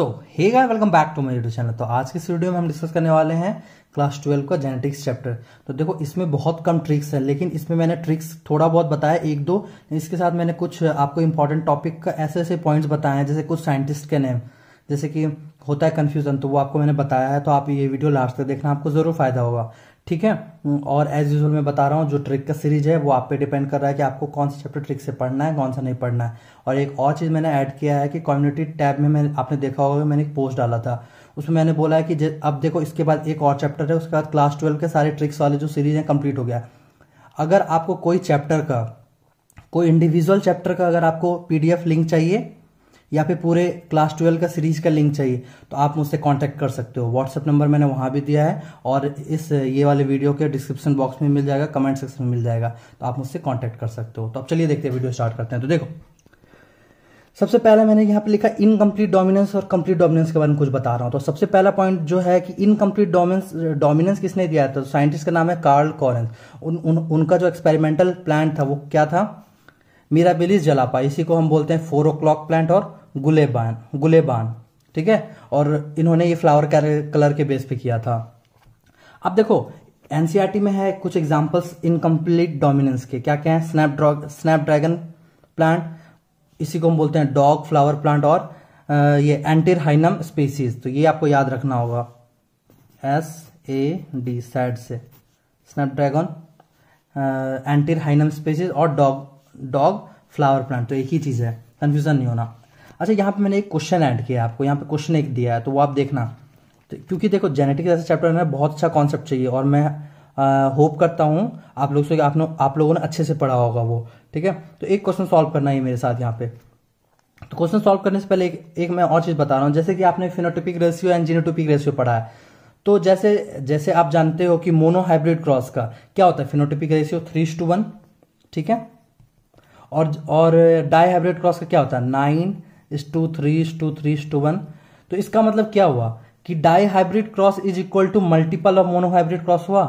so hey guys welcome back to my YouTube channel तो आज के इस वीडियो में हम डिस्कस करने वाले हैं क्लास ट्वेल्व का जेनेटिक्स चैप्टर तो देखो इसमें बहुत कम ट्रिक्स है लेकिन इसमें मैंने ट्रिक्स थोड़ा बहुत बताया एक दो इसके साथ मैंने कुछ आपको इंपॉर्टेंट टॉपिक का ऐसे ऐसे पॉइंट्स बताए हैं जैसे कुछ साइंटिस्ट के नेम जैसे कि होता है कन्फ्यूजन तो वो आपको मैंने बताया है तो आप ये वीडियो लास्ट तक देखना आपको जरूर फायदा होगा ठीक है हम्म, और एज यूजल मैं बता रहा हूँ जो ट्रिक का सीरीज है वो आप पे डिपेंड कर रहा है कि आपको कौन सा चैप्टर ट्रिक से पढ़ना है कौन सा नहीं पढ़ना है और एक और चीज़ मैंने ऐड किया है कि कम्युनिटी टैब में मैं आपने देखा होगा मैंने एक पोस्ट डाला था उसमें मैंने बोला है कि अब देखो इसके बाद एक और चैप्टर है उसके बाद क्लास ट्वेल्व के सारे ट्रिक्स वाले जो सीरीज हैं कंप्लीट हो गया अगर आपको कोई चैप्टर का कोई इंडिविजुअल चैप्टर का अगर आपको पी लिंक चाहिए या फिर पूरे क्लास ट्वेल्व का सीरीज का लिंक चाहिए तो आप मुझसे कांटेक्ट कर सकते हो व्हाट्सअप नंबर मैंने वहां भी दिया है और इस ये वाले वीडियो के डिस्क्रिप्शन बॉक्स में मिल जाएगा कमेंट सेक्शन में मिल जाएगा तो आप मुझसे कॉन्टैक्ट कर सकते हो तो अब चलिए देखते हैं वीडियो स्टार्ट करते हैं तो देखो सबसे पहले मैंने यहाँ पे लिखा इनकम्प्लीट डोमिनेंस और कंप्लीट डोमिनेंस के बारे में कुछ बता रहा हूँ तो सबसे पहला पॉइंट जो है कि इनकम्प्लीट डोमिनेंस डोमिनेंस किसने दिया था तो साइंटिस्ट का नाम है कार्ल कॉरेंस उन, उन उनका जो एक्सपेरिमेंटल प्लांट था वो क्या था मीराबिलीज जलापा इसी को हम बोलते हैं फोर ओ क्लॉक प्लांट और गुलेबान गुलेबान ठीक है और इन्होंने ये फ्लावर कलर के बेस पे किया था अब देखो एनसीआरटी e में है कुछ एग्जांपल्स इनकम्प्लीट डोमिनेंस के क्या क्या है स्नैप ड्रैगन प्लांट इसी को हम बोलते हैं डॉग फ्लावर प्लांट और ये एंटीर हाइनम स्पीसीज तो ये आपको याद रखना होगा एस ए डी साइड से स्नैपड्रैगन एंटीर हाइनम स्पीसीज और डॉग डॉग फ्लावर प्लांट तो एक ही चीज है कंफ्यूजन नहीं होना अच्छा यहाँ पे मैंने एक क्वेश्चन ऐड किया आपको यहाँ पे क्वेश्चन एक दिया है तो वो आप देखना तो क्योंकि देखो जेनेटिक ऐसा चैप्टर में बहुत अच्छा कॉन्सेप्ट चाहिए और मैं होप करता हूँ आप लोग से आप, आप लोगों ने अच्छे से पढ़ा होगा वो ठीक है तो एक क्वेश्चन सॉल्व करना है मेरे साथ यहाँ पे तो क्वेश्चन सॉल्व करने से पहले एक, एक मैं और चीज़ बता रहा हूँ जैसे कि आपने phenotypic ratio and genotypic ratio पढ़ा है तो जैसे जैसे आप जानते हो कि मोनोहाइब्रिड क्रॉस का क्या होता है phenotypic ratio three to one ठीक है और और डाई हाइब्रिड क्रॉस का क्या होता है nine is to three is to three is to one तो इसका मतलब क्या हुआ कि dihybrid cross is equal to multiple of monohybrid cross हुआ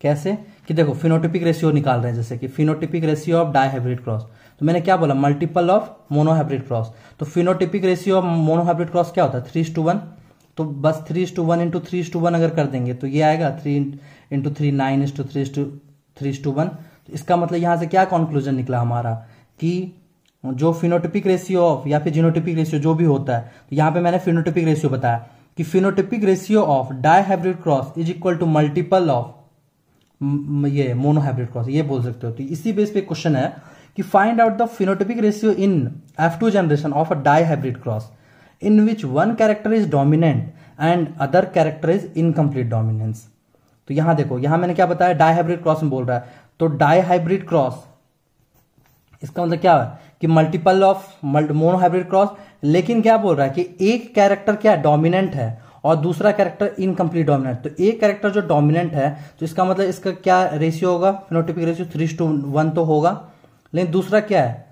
कैसे कि देखो फिनोटिपिक रेशियो निकाल रहे हैं जैसे कि phenotypic ratio of dihybrid cross तो मैंने क्या बोला multiple of monohybrid cross तो phenotypic ratio of monohybrid cross क्या होता है थ्री टू वन तो बस three to one into three to one अगर कर देंगे तो ये आएगा three into three nine is to three to three to one इसका मतलब यहां से क्या कंक्लूजन निकला हमारा कि जो फिनोटिपिक रेशियो ऑफ या फिर जीनोटिपिक रेशियो जो भी होता है तो यहाँ पे मैंने फिनोटिपिक रेशियो बताया कि phenotypic ratio of dihybrid cross is equal to multiple of ये मोनोहाइब्रिड क्रॉस ये बोल सकते हो तो इसी बेस पे क्वेश्चन है कि find out the phenotypic ratio in F two generation of a dihybrid cross in which one character is dominant and other character is incomplete dominance तो यहां देखो यहां मैंने क्या बताया डायहाइब्रिड क्रॉस में बोल रहा है तो डायहाइब्रिड क्रॉस इसका मतलब क्या है कि multiple of monohybrid cross लेकिन क्या बोल रहा है कि एक कैरेक्टर क्या डोमिनेंट है और दूसरा कैरेक्टर इनकम्प्लीट डोमिनेंट तो एक कैरेक्टर जो डोमिनेंट है तो इसका मतलब इसका क्या रेशियो होगा phenotypic ratio three to one तो होगा लेकिन दूसरा क्या है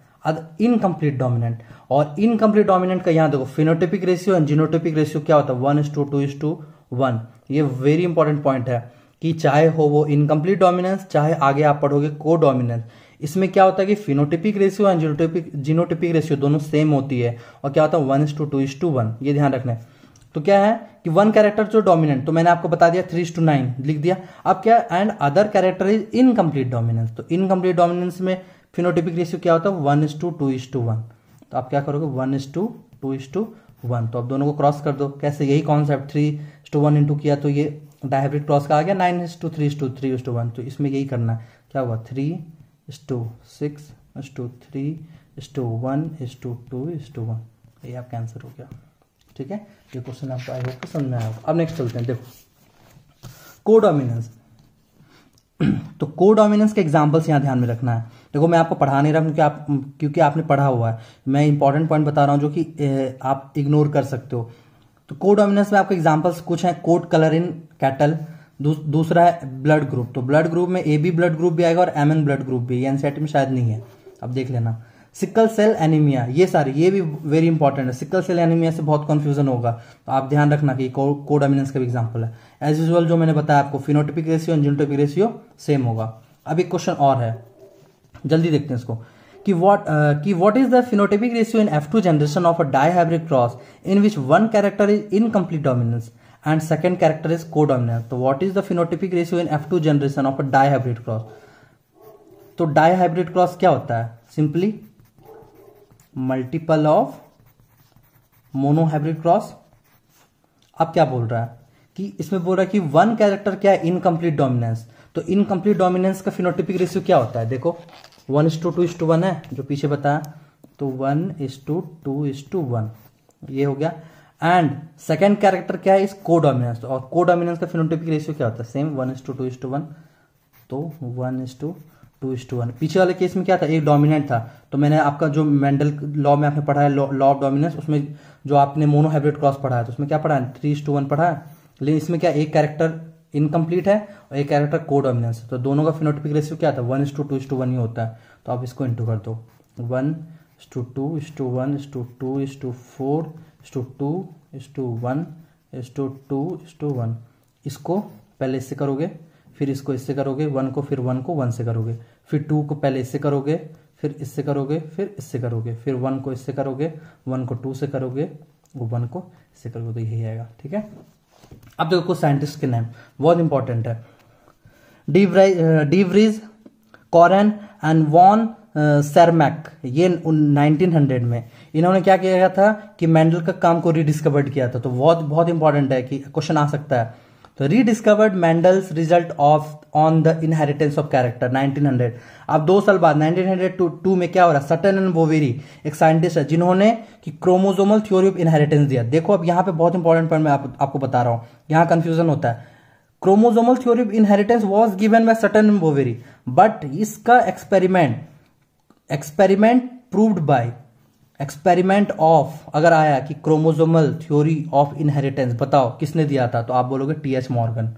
इनकम्प्लीट डोमिनेंट और इनकम्प्लीट डोमिनेंट का यहां देखो phenotypic ratio and genotypic ratio क्या होता है one is to two is to one ये वेरी इंपॉर्टेंट पॉइंट है कि चाहे हो वो इनकम्प्लीट डोमिनेंस चाहे आगे आप पढ़ोगे को डोमिनेंस इसमें क्या होता है कि phenotypic ratio and genotypic genotypic ratio दोनों सेम होती है और क्या होता है one is to two is to one ये ध्यान रखना है तो क्या है कि वन कैरेक्टर जो डोमिनेंट तो मैंने आपको बता दिया थ्री टू नाइन लिख दिया अब क्या and other character is incomplete dominance तो इनकम्प्लीट डोमिनेंस में फिनोटिपिक रेशियो क्या होता है one is to two is to one तो आप क्या करोगे one is to two is to one तो आप दोनों को क्रॉस कर दो कैसे यही concept three to one into किया तो ये डायब्रिड क्रॉस का आ गया nine is to three to three is to one तो इसमें यही करना है क्या हुआ three is to six is to three is to one is to two is to one ये आपका आंसर हो गया ठीक है ये क्वेश्चन आपको आई होप समझ में आया अब नेक्स्ट चलते हैं देखो कोडोमिनेंस तो कोडोमिनेंस के एग्जाम्पल्स यहाँ ध्यान में रखना है देखो मैं आपको पढ़ा नहीं रहा क्योंकि आप क्योंकि आपने पढ़ा हुआ है मैं इंपॉर्टेंट पॉइंट बता रहा हूँ जो कि ए, आप इग्नोर कर सकते हो तो कोडोमिनेंस में आपके एग्जाम्पल्स कुछ हैं कोट कलर इन कैटल दूसरा है ब्लड ग्रुप तो ब्लड ग्रुप में ए बी ब्लड ग्रुप भी आएगा और एम एन ब्लड ग्रुप भी एनसेट में शायद नहीं है अब देख लेना सिकल सेल एनीमिया ये सारी ये भी वेरी इंपॉर्टेंट है सिकल सेल एनीमिया से बहुत कंफ्यूजन होगा तो आप ध्यान रखना कि कोडामिनेंस का भी एग्जाम्पल है एज यूजल जो मैंने बताया आपको phenotypic ratio and genotypic ratio same होगा अब एक क्वेश्चन और है जल्दी देखते हैं इसको कि व्हाट कि what is the phenotypic ratio in F two generation of a dihybrid cross in which one character is incomplete dominance and is character is what is the is ratio in F two generation of a a dihybrid cross तो dihybrid cross क्या होता है simply multiple of monohybrid cross अब क्या बोल रहा है कि इसमें बोल रहा है कि वन कैरेक्टर क्या है इनकम्प्लीट डोमिनेंस तो इनकम्प्लीट डोमिनेंस का फिनोटिपिक रेशियो क्या होता है देखो one is to two is to one है जो पीछे बताया तो one is to two is to one ये हो गया एंड सेकेंड कैरेक्टर क्या है इस कोडोमिनेंस और कोडोमिनेंस का फिनोटिपिक रेशियो क्या होता है same one is to two is to one तो one is to two is to one पीछे वाले केस में क्या था एक डोमिनेंट था तो मैंने आपका जो मेंडल लॉ में आपने पढ़ा है लॉ ऑफ डोमिनेंस उसमें जो आपने मोनोहाइब्रिड क्रॉस पढ़ा है तो उसमें क्या पढ़ा है थ्री इज टू वन पढ़ा है लेकिन इसमें क्या एक कैरेक्टर इनकम्प्लीट है और एक कैरेक्टर कोडोमिनेंस है तो दोनों का फिनोटिपिक रेशियो क्या था one is to two is to one ही होता है तो आप इसको इंटू कर दो one is to two is to one is to two is to four is to two is to one is to two is to one इसको पहले इससे करोगे फिर इसको इससे करोगे वन को फिर वन को वन से करोगे फिर टू को पहले इससे करोगे फिर इससे करोगे फिर इससे करोगे फिर वन को इससे करोगे वन को टू से करोगे वो वन को इससे करोगे तो यही आएगा ठीक है अब देखो कुछ साइंटिस्ट के नाम बहुत इंपॉर्टेंट है de Vries Correns and von Tschermak ये 1900 में इन्होंने क्या किया था कि मेंडल का काम को रिडिस्कवर्ड किया था तो बहुत बहुत इंपॉर्टेंट है कि क्वेश्चन आ सकता है तो rediscovered Mendel's result of on the inheritance of character 1900 अब दो साल बाद 1902 में क्या हो रहा है सटन एंड वोवेरी एक साइंटिस्ट है जिन्होंने कि क्रोमोजोमल थ्योरी ऑफ इनहेरिटेंस दिया देखो अब यहाँ पे बहुत इंपॉर्टेंट पॉइंट मैं आप, आपको बता रहा हूं यहां कंफ्यूजन होता है chromosomal theory of inheritance was given by Sutton and Boveri but इसका experiment experiment proved by experiment of अगर आया कि क्रोमोजोमल थ्योरी ऑफ इनहेरिटेंस बताओ किसने दिया था तो आप बोलोगे टी एच मॉर्गन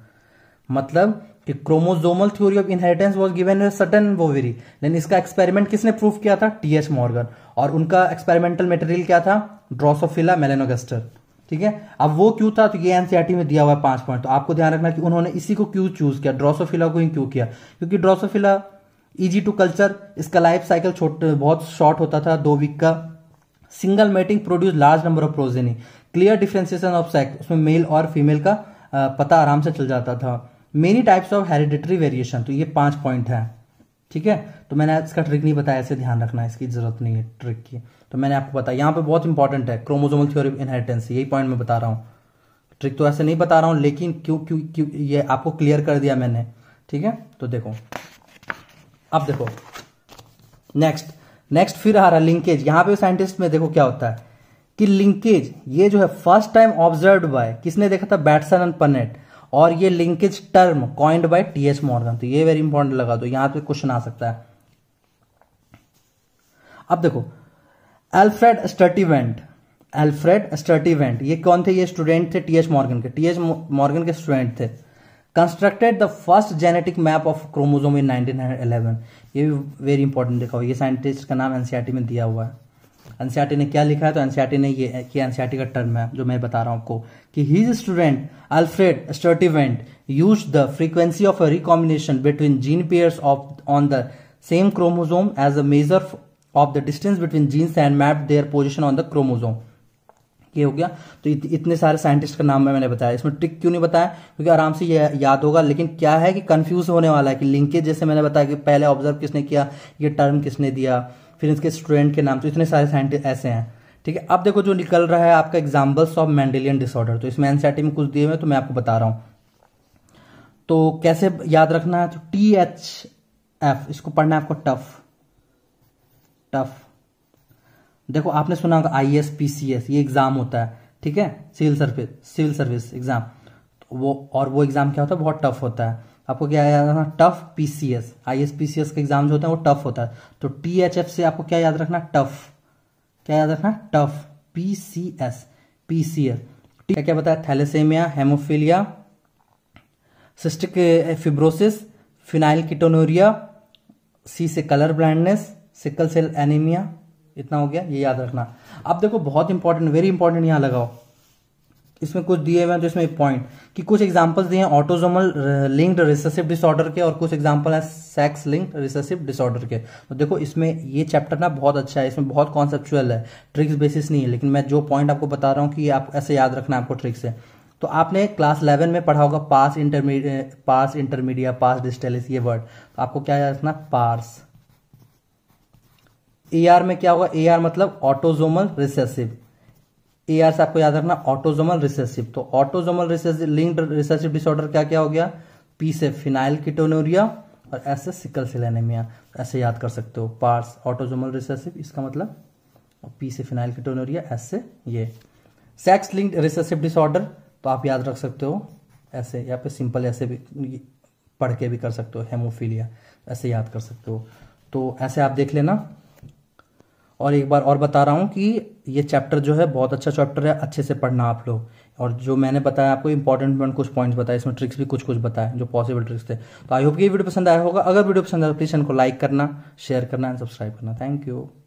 मतलब कि chromosomal theory of inheritance was given Sutton Boveri लेकिन इसका एक्सपेरिमेंट किसने प्रूव किया था टी एच मॉर्गन और उनका एक्सपेरिमेंटल मटेरियल क्या था ड्रोसोफिला मेलेनोगेस्टर ठीक है अब वो क्यों था तो ये एनसीआरटी e में दिया हुआ है पांच पॉइंट तो आपको ध्यान रखना कि उन्होंने इसी को क्यों चूज किया ड्रोसोफिला को ही क्यों किया क्योंकि ड्रोसोफिला इजी टू कल्चर इसका लाइफ साइकिल बहुत शॉर्ट होता था दो वीक का single mating produce large number of progeny clear differentiation of sex उसमें मेल और फीमेल का पता आराम से चल जाता था many types of hereditary variation तो ये पांच पॉइंट है ठीक है तो मैंने इसका ट्रिक नहीं बताया ऐसे ध्यान रखना इसकी जरूरत नहीं है ट्रिक की तो मैंने आपको बताया यहां पे बहुत इंपॉर्टेंट है क्रोमोजोमल थ्योरी इनहेरिटेंस यही पॉइंट मैं बता रहा हूँ ट्रिक तो ऐसे नहीं बता रहा हूँ लेकिन क्यों क्यों क्यों ये आपको क्लियर कर दिया मैंने ठीक है तो देखो अब देखो नेक्स्ट नेक्स्ट फिर आ रहा लिंकेज यहां पे साइंटिस्ट में देखो क्या होता है कि लिंकेज ये जो है फर्स्ट टाइम ऑब्जर्व बाय किसने देखा था बैट्सन एंड पनेट और ये linkage term coined by T S Morgan तो ये वेरी इंपॉर्टेंट लगा दो यहां पे क्वेश्चन आ सकता है अब देखो एल्फ्रेड स्टर्टिवेंट एल्फ्रेड स्टर्टिवेंट ये कौन थे ये स्टूडेंट थे टीएस मॉर्गन के टीएस मॉर्गन के स्टूडेंट थे constructed the first genetic map of chromosome in 1911 ये भी वेरी इंपॉर्टेंट लिखा हुआ ये साइंटिस्ट का नाम एनसीआरटी में दिया हुआ है एनसीआरटी ने क्या लिखा है तो एनसीआरटी ने ये कि एनसीआरटी का टर्म है जो मैं बता रहा हूँ आपको कि his student Alfred Sturtevant use the frequency of a recombination between gene pairs of on the same chromosome as a measure of the distance between genes and map their position on the chromosome ये हो गया तो इत, इतने सारे scientist का नाम मैंने बताया इसमें ट्रिक क्यों नहीं बताया क्योंकि आराम से ये याद होगा लेकिन क्या है कि कंफ्यूज होने वाला है कि लिंकेज जैसे मैंने बताया कि पहले ऑब्जर्व किसने किया ये टर्म किसने दिया फिर इसके स्टूडेंट के नाम तो इतने सारे साइंटिस्ट ऐसे हैं ठीक है अब देखो जो निकल रहा है आपका एग्जाम्पल्स ऑफ मैंडेलियन डिसऑर्डर तो इसमें एनसीआरटी में कुछ दिए हुए तो मैं आपको बता रहा हूं तो कैसे याद रखना है तो टी एच एफ इसको पढ़ना है आपको टफ टफ देखो आपने सुना होगा I S P C S ये एग्जाम होता है ठीक है civil service civil service exam तो वो और वो एग्जाम क्या होता है बहुत टफ होता है आपको क्या याद रखना टफ पीसीएस एस का एग्जाम जो होता है वो टफ होता है तो टी एच एफ से आपको क्या याद रखना टफ क्या याद रखना टफ पीसीएस पीसीएस क्या क्या बताया thalassaemia haemophilia cystic fibrosis phenylketonuria सी से colour blindness sickle cell anaemia इतना हो गया ये याद रखना अब देखो बहुत इंपॉर्टेंट वेरी इंपॉर्टेंट यहाँ लगाओ इसमें कुछ दिए हुए हैं तो इसमें एक पॉइंट कि कुछ एग्जांपल्स दिए हैं ऑटोजोमल लिंक्ड रिसेसिव डिसऑर्डर के और कुछ एग्जांपल हैं सेक्स लिंक्ड रिसेसिव डिसऑर्डर के तो देखो इसमें ये चैप्टर ना बहुत अच्छा है इसमें बहुत कॉन्सेप्चुअल है ट्रिक्स बेसिस नहीं है लेकिन मैं जो पॉइंट आपको बता रहा हूँ कि आप ऐसे याद रखना आपको ट्रिक्स है तो आपने क्लास इलेवन में पढ़ा होगा पास इंटरमीडिया पास इंटरमीडिया पास डिस्टेलिस ये वर्ड तो आपको क्या याद रखना पार्स ए आर में क्या होगा ए आर मतलब ऑटोजोमल रिसेसिव ए आर से आपको याद रखना ऑटोजोमल रिसेसिव तो autosomal recessive linked recessive disorder क्या क्या हो गया पी से फिनाइल किटोनोरिया और एस से सिकल सेल एनीमिया ऐसे याद कर सकते हो पार्स ऑटोजोमल रिसेसिव इसका मतलब पी से फिनाइल किटोनोरिया एस से ये सेक्स लिंक्ड रिसेसिव डिसऑर्डर तो आप याद रख सकते हो ऐसे या फिर सिंपल ऐसे भी पढ़ के भी कर सकते हो हेमोफीलिया ऐसे याद कर सकते हो तो ऐसे आप देख लेना और एक बार और बता रहा हूँ कि ये चैप्टर जो है बहुत अच्छा चैप्टर है अच्छे से पढ़ना आप लोग और जो मैंने बताया आपको इंपॉर्टेंट पॉइंट कुछ पॉइंट्स बताए इसमें ट्रिक्स भी कुछ कुछ बताए जो पॉसिबल ट्रिक्स थे तो आई होप ये वीडियो पसंद आया होगा अगर वीडियो पसंद आया तो प्लीज़ इनको लाइक करना शेयर करना एंड सब्सक्राइब करना थैंक यू